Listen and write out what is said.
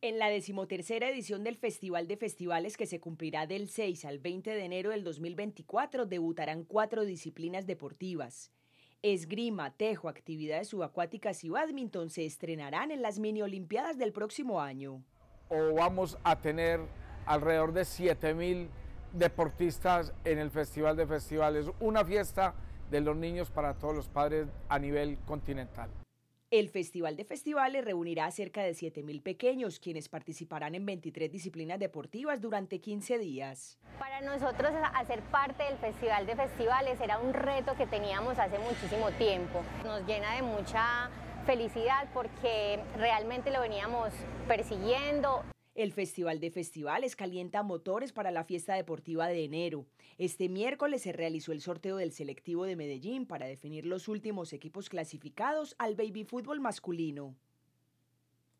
En la decimotercera edición del Festival de Festivales que se cumplirá del 6 al 20 de enero del 2024 debutarán cuatro disciplinas deportivas. Esgrima, tejo, actividades subacuáticas y badminton se estrenarán en las mini olimpiadas del próximo año. O vamos a tener alrededor de 7000 deportistas en el Festival de Festivales, una fiesta de los niños para todos los padres a nivel continental. El Festival de Festivales reunirá a cerca de 7.000 pequeños, quienes participarán en 23 disciplinas deportivas durante 15 días. Para nosotros hacer parte del Festival de Festivales era un reto que teníamos hace muchísimo tiempo. Nos llena de mucha felicidad porque realmente lo veníamos persiguiendo. El Festival de Festivales calienta motores para la fiesta deportiva de enero. Este miércoles se realizó el sorteo del selectivo de Medellín para definir los últimos equipos clasificados al baby fútbol masculino.